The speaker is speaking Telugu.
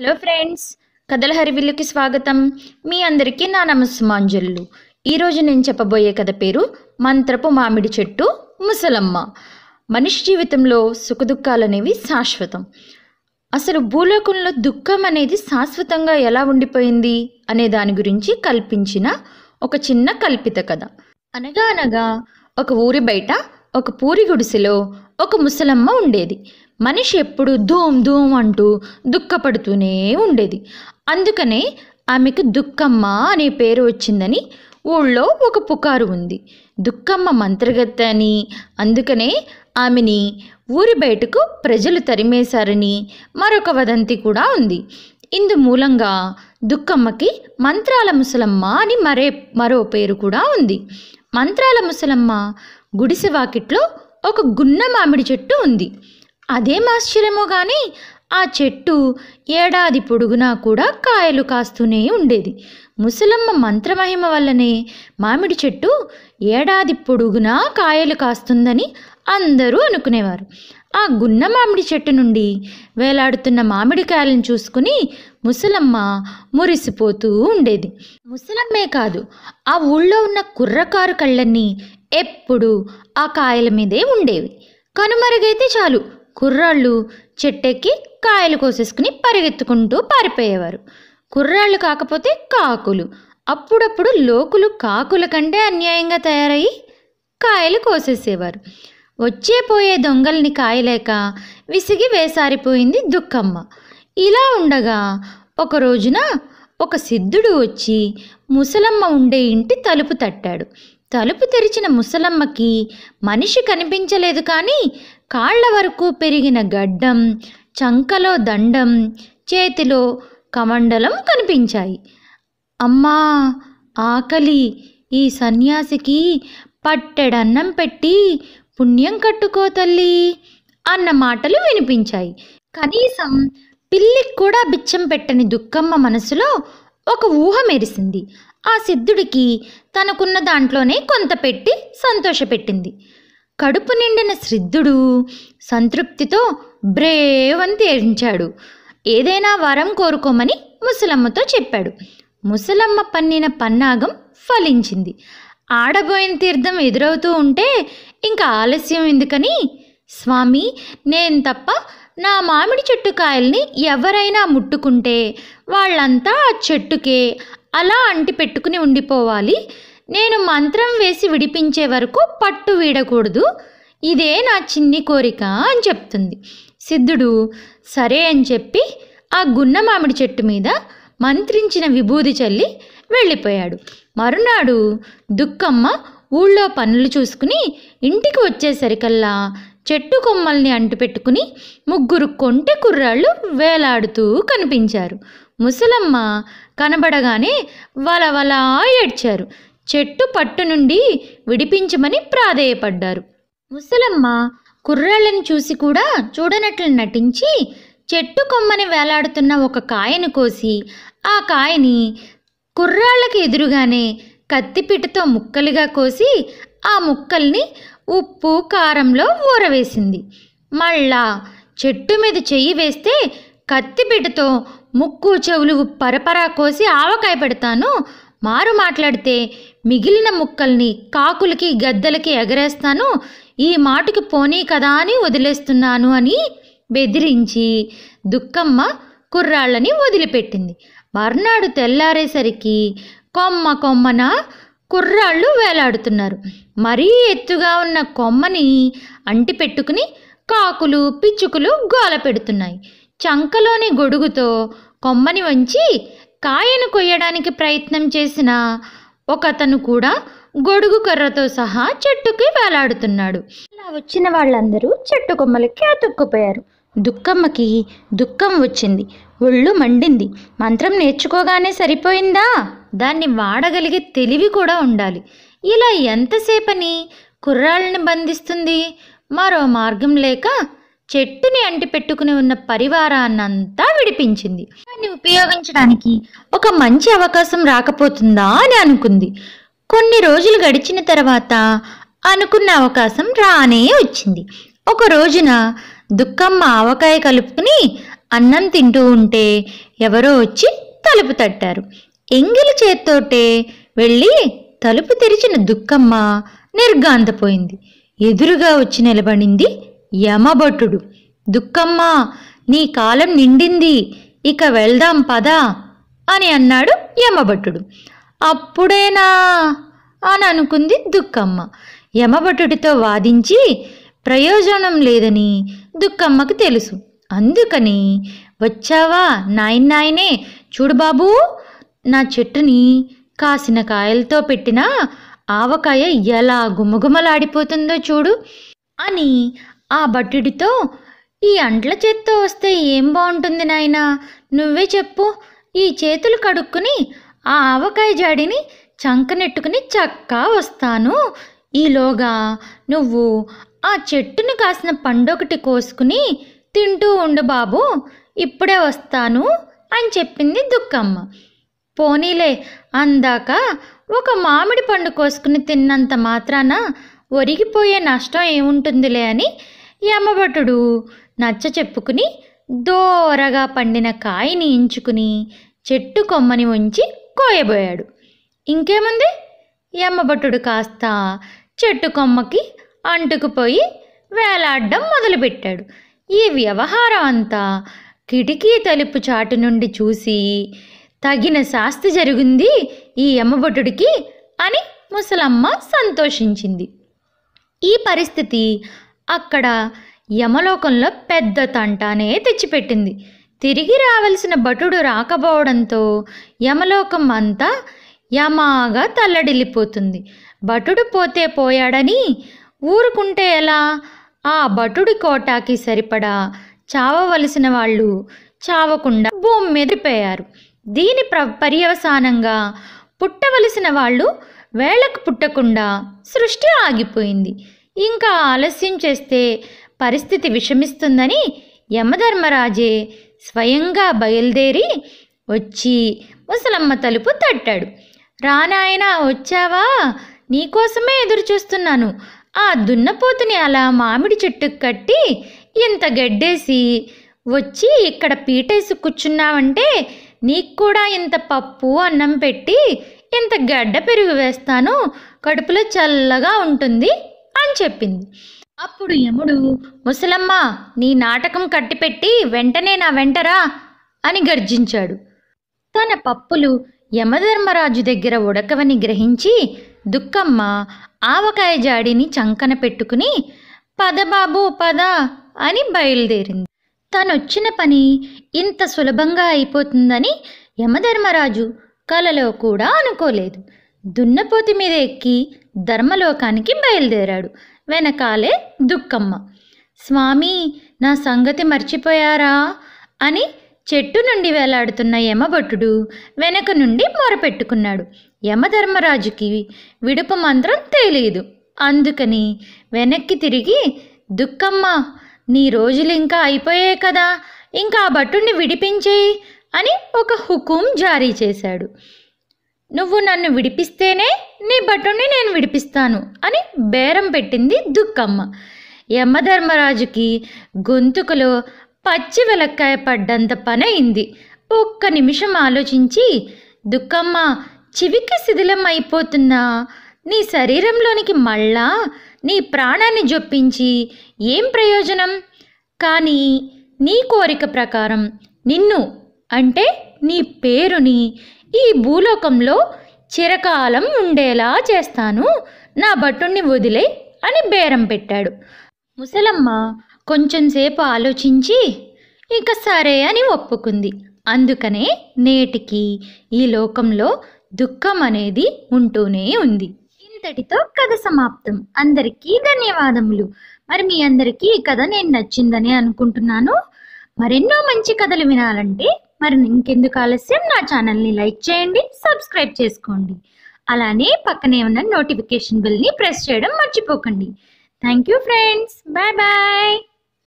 హలో ఫ్రెండ్స్ కథల హరివిల్లుకి స్వాగతం మీ అందరికీ నా నమస్మాంజల్లు ఈరోజు నేను చెప్పబోయే కథ పేరు మంత్రపు మామిడి చెట్టు ముసలమ్మ మనిషి జీవితంలో సుఖదుఖాలు అనేవి శాశ్వతం అసలు భూలోకంలో దుఃఖం అనేది శాశ్వతంగా ఎలా ఉండిపోయింది అనే దాని గురించి కల్పించిన ఒక చిన్న కల్పిత కథ అనగా అనగా ఒక ఊరి బయట ఒక పూరి గుడిసెలో ఒక ముసలమ్మ ఉండేది మనిషి ఎప్పుడు ధూమ్ ధూమ్ అంటూ దుఃఖపడుతూనే ఉండేది అందుకనే ఆమెకు దుఃఖమ్మ అనే పేరు వచ్చిందని ఊళ్ళో ఒక పుకారు ఉంది దుఃఖమ్మ మంత్రగత్త అని అందుకనే ఆమెని ఊరి బయటకు ప్రజలు తరిమేశారని మరొక వదంతి కూడా ఉంది ఇందు మూలంగా దుఃఖమ్మకి మంత్రాల ముసలమ్మ అని మరే మరో పేరు కూడా ఉంది మంత్రాల ముసలమ్మ గుడిసె వాకిట్లో ఒక గున్న మామిడి చెట్టు ఉంది అదేం ఆశ్చర్యమో కానీ ఆ చెట్టు ఏడాది పొడుగునా కూడా కాయలు కాస్తూనే ఉండేది ముసలమ్మ మంత్రమహిమ వల్లనే మామిడి చెట్టు ఏడాది పొడుగునా కాయలు కాస్తుందని అందరూ అనుకునేవారు ఆ గున్న మామిడి చెట్టు నుండి వేలాడుతున్న మామిడికాయలను చూసుకుని ముసలమ్మ మురిసిపోతూ ఉండేది ముసలమ్మే కాదు ఆ ఊళ్ళో ఉన్న కుర్రకారు కళ్ళన్నీ ఎప్పుడూ ఆ కాయల మీదే ఉండేవి కనుమరుగైతే చాలు కుర్రాళ్ళు చెట్టెక్కి కాయలు కోసేసుకుని పరిగెత్తుకుంటూ పారిపోయేవారు కుర్రాళ్ళు కాకపోతే కాకులు అప్పుడప్పుడు లోకులు కాకుల కంటే అన్యాయంగా తయారయ్యి కాయలు కోసేసేవారు వచ్చే పోయే దొంగల్ని కాయలేక విసిగి వేసారిపోయింది దుఃఖమ్మ ఇలా ఉండగా ఒక రోజున ఒక సిద్ధుడు వచ్చి ముసలమ్మ ఉండే ఇంటి తలుపు తట్టాడు తలుపు తెరిచిన ముసలమ్మకి మనిషి కనిపించలేదు కానీ కాళ్ల వరకు పెరిగిన గడ్డం చంకలో దండం చేతిలో కమండలం కనిపించాయి అమ్మా ఆకలి ఈ సన్యాసికి పట్టెడన్నం పెట్టి పుణ్యం కట్టుకో తల్లి అన్న మాటలు వినిపించాయి కనీసం పిల్లికి కూడా బిచ్చం పెట్టని దుఃఖమ్మ మనసులో ఒక ఊహ మెరిసింది ఆ సిద్ధుడికి తనకున్న దాంట్లోనే కొంత పెట్టి సంతోషపెట్టింది కడుపు నిండిన సిద్ధుడు సంతృప్తితో బ్రేవంతి ఏడించాడు ఏదైనా వరం కోరుకోమని ముసలమ్మతో చెప్పాడు ముసలమ్మ పన్నిన పన్నాగం ఫలించింది ఆడబోయిన తీర్థం ఎదురవుతూ ఉంటే ఇంకా ఆలస్యం ఎందుకని స్వామి నేను తప్ప నా మామిడి చెట్టు కాయల్ని ఎవరైనా ముట్టుకుంటే వాళ్ళంతా ఆ చెట్టుకే అలా అంటి పెట్టుకుని ఉండిపోవాలి నేను మంత్రం వేసి విడిపించే వరకు పట్టు వీడకూడదు ఇదే నా చిన్ని కోరిక అని చెప్తుంది సిద్ధుడు సరే అని చెప్పి ఆ గున్న మామిడి చెట్టు మీద మంత్రించిన విభూది చల్లి వెళ్ళిపోయాడు మరునాడు దుక్కమ్మ ఊళ్ళో పనులు చూసుకుని ఇంటికి వచ్చేసరికల్లా చెట్టు కొమ్మల్ని అంటుపెట్టుకుని ముగ్గురు కొంటె కుర్రాళ్ళు వేలాడుతూ కనిపించారు ముసలమ్మ కనబడగానే వలవలా ఏడ్చారు చెట్టు పట్టు నుండి విడిపించమని ప్రాధేయపడ్డారు ముసలమ్మ కుర్రాళ్ళని చూసి కూడా చూడనట్లు నటించి చెట్టు కొమ్మని వేలాడుతున్న ఒక కాయను కోసి ఆ కాయని కుర్రాళ్ళకి ఎదురుగానే కత్తిపిటతో ముక్కలుగా కోసి ఆ ముక్కల్ని ఉప్పు కారంలో ఊరవేసింది మళ్ళా చెట్టు మీద చెయ్యి వేస్తే కత్తిపిటతో ముక్కు చెవులు పరపరా కోసి ఆవకాయ పెడతాను మారు మాట్లాడితే మిగిలిన ముక్కల్ని కాకులకి గద్దలకి ఎగరేస్తాను ఈ మాటకి పోనీ కదా అని వదిలేస్తున్నాను అని బెదిరించి దుక్కమ్మ కుర్రాళ్ళని వదిలిపెట్టింది మర్నాడు తెల్లారేసరికి కొమ్మ కొమ్మన కుర్రాళ్ళు వేలాడుతున్నారు మరీ ఎత్తుగా ఉన్న కొమ్మని అంటిపెట్టుకుని కాకులు పిచ్చుకలు గోల పెడుతున్నాయి చంకలోని గొడుగుతో కొమ్మని వంచి కాయను కొయ్యడానికి ప్రయత్నం చేసిన ఒకతను కూడా గొడుగు కర్రతో సహా చెట్టుకి వేలాడుతున్నాడు ఇలా వచ్చిన వాళ్ళందరూ చెట్టు కొమ్మలకి అతుక్కుపోయారు దుక్కమ్మకి దుఃఖం వచ్చింది ఒళ్ళు మండింది మంత్రం నేర్చుకోగానే సరిపోయిందా దాన్ని వాడగలిగే తెలివి కూడా ఉండాలి ఇలా ఎంతసేపని కుర్రాళ్ళని బంధిస్తుంది మరో మార్గం లేక చెట్టుని అంటిపెట్టుకుని ఉన్న పరివారాన్నంతా విడిపించింది దాన్ని ఉపయోగించడానికి ఒక మంచి అవకాశం రాకపోతుందా అని అనుకుంది కొన్ని రోజులు గడిచిన తర్వాత అనుకున్న అవకాశం రానే వచ్చింది ఒక రోజున దుక్కమ్మ ఆవకాయ కలుపుకుని అన్నం తింటూ ఉంటే ఎవరో వచ్చి తలుపు తట్టారు ఎంగిలి చేత్తోటే వెళ్ళి తలుపు తెరిచిన దుక్కమ్మ నిర్గాంతపోయింది ఎదురుగా వచ్చి నిలబడింది యమభటుడు దుక్కమ్మ నీ కాలం నిండింది ఇక వెళ్దాం పదా అని అన్నాడు యమభటుడు అప్పుడేనా అని అనుకుంది దుక్కమ్మ యమభటుడితో వాదించి ప్రయోజనం లేదని దుక్కమ్మకు తెలుసు అందుకని వచ్చావా నాయనాయనే చూడు బాబూ నా చెట్టుని కాసిన కాయలతో పెట్టిన ఆవకాయ ఎలా గుమగుమలాడిపోతుందో చూడు అని ఆ భటుడితో ఈ అంట్ల చేత్తో వస్తే ఏం బాగుంటుంది నాయనా నువ్వే చెప్పు ఈ చేతులు కడుక్కుని ఆ ఆవకాయ జాడిని చంకనెట్టుకుని చక్కా వస్తాను ఈలోగా నువ్వు ఆ చెట్టును కాసిన పండొకటి కోసుకుని తింటూ ఉండు బాబు ఇప్పుడే వస్తాను అని చెప్పింది దుక్కమ్మ పోనీలే అందాక ఒక మామిడి పండు కోసుకుని తిన్నంత మాత్రాన ఒరిగిపోయే నష్టం ఏముంటుందిలే అని యమభటుడు నచ్చ చెప్పుకుని దోరగా పండిన కాయని ఎంచుకుని చెట్టు కొమ్మని ఉంచి కోయబోయాడు ఇంకేముంది యమభటుడు కాస్త చెట్టు కొమ్మకి అంటుకుపోయి వేలాడడం మొదలుపెట్టాడు ఈ వ్యవహారం అంతా కిటికీ తలుపు చాటు నుండి చూసి తగిన శాస్తి జరిగింది ఈ యమభటుడికి అని ముసలమ్మ సంతోషించింది ఈ పరిస్థితి అక్కడ యమలోకంలో పెద్ద తంటానే తెచ్చిపెట్టింది తిరిగి రావలసిన భటుడు రాకపోవడంతో యమలోకం అంతా యమాగా తల్లడిల్లిపోతుంది భటుడు పోతే పోయాడని ఊరుకుంటే ఎలా ఆ భటుడి కోటాకి సరిపడా చావవలసిన వాళ్ళు చావకుండా భూమి పోయారు దీని ప్ర పర్యవసానంగా పుట్టవలసిన వాళ్ళు వేళకు పుట్టకుండా సృష్టి ఆగిపోయింది ఇంకా ఆలస్యం చేస్తే పరిస్థితి విషమిస్తుందని యమధర్మరాజే స్వయంగా బయలుదేరి వచ్చి ముసలమ్మ తలుపు తట్టాడు రానాయన వచ్చావా నీకోసమే ఎదురు చూస్తున్నాను ఆ దున్నపోతుని అలా మామిడి చెట్టుకు కట్టి ఇంత గడ్డేసి వచ్చి ఇక్కడ పీటేసి కూర్చున్నావంటే నీకు కూడా ఇంత పప్పు అన్నం పెట్టి ఇంత గడ్డ పెరుగు వేస్తాను కడుపులో చల్లగా ఉంటుంది అని చెప్పింది అప్పుడు యముడు ముసలమ్మ నీ నాటకం కట్టిపెట్టి వెంటనే నా వెంటరా అని గర్జించాడు తన పప్పులు యమధర్మరాజు దగ్గర ఉడకవని గ్రహించి దుక్కమ్మ ఆవకాయ జాడిని చంకన పెట్టుకుని పదబాబు పద అని బయలుదేరింది తనొచ్చిన పని ఇంత సులభంగా అయిపోతుందని యమధర్మరాజు కలలో కూడా అనుకోలేదు దున్నపోతి మీద ఎక్కి ధర్మలోకానికి బయలుదేరాడు వెనకాలే దుక్కమ్మ స్వామి నా సంగతి మర్చిపోయారా అని చెట్టు నుండి వేలాడుతున్న యమభటుడు వెనక నుండి మొరపెట్టుకున్నాడు యమధర్మరాజుకి విడుపు మంత్రం తెలియదు అందుకని వెనక్కి తిరిగి దుక్కమ్మ నీ రోజులు ఇంకా అయిపోయాయి కదా ఇంకా ఆ భట్టుని విడిపించేయి అని ఒక హుకుం జారీ చేశాడు నువ్వు నన్ను విడిపిస్తేనే నీ భటుని నేను విడిపిస్తాను అని బేరం పెట్టింది దుక్కమ్మ యమధర్మరాజుకి గొంతుకులో పచ్చి వెలక్కాయ పడ్డంత పనయింది ఒక్క నిమిషం ఆలోచించి దుక్కమ్మ చివికి శిథిలం అయిపోతున్నా నీ శరీరంలోనికి మళ్ళా నీ ప్రాణాన్ని జొప్పించి ఏం ప్రయోజనం కానీ నీ కోరిక ప్రకారం నిన్ను అంటే నీ పేరుని ఈ భూలోకంలో చిరకాలం ఉండేలా చేస్తాను నా భటుణ్ణి వదిలే అని బేరం పెట్టాడు ముసలమ్మ కొంచెంసేపు ఆలోచించి ఇక సరే అని ఒప్పుకుంది అందుకనే నేటికి ఈ లోకంలో దుఃఖం అనేది ఉంటూనే ఉంది ఇంతటితో కథ సమాప్తం అందరికీ ధన్యవాదములు మరి మీ అందరికీ ఈ కథ నేను నచ్చిందని అనుకుంటున్నాను మరెన్నో మంచి కథలు వినాలంటే మరి ఇంకెందుకు ఆలస్యం నా ఛానల్ని లైక్ చేయండి సబ్స్క్రైబ్ చేసుకోండి అలానే పక్కనే ఉన్న నోటిఫికేషన్ బిల్ని ప్రెస్ చేయడం మర్చిపోకండి thank you friends bye bye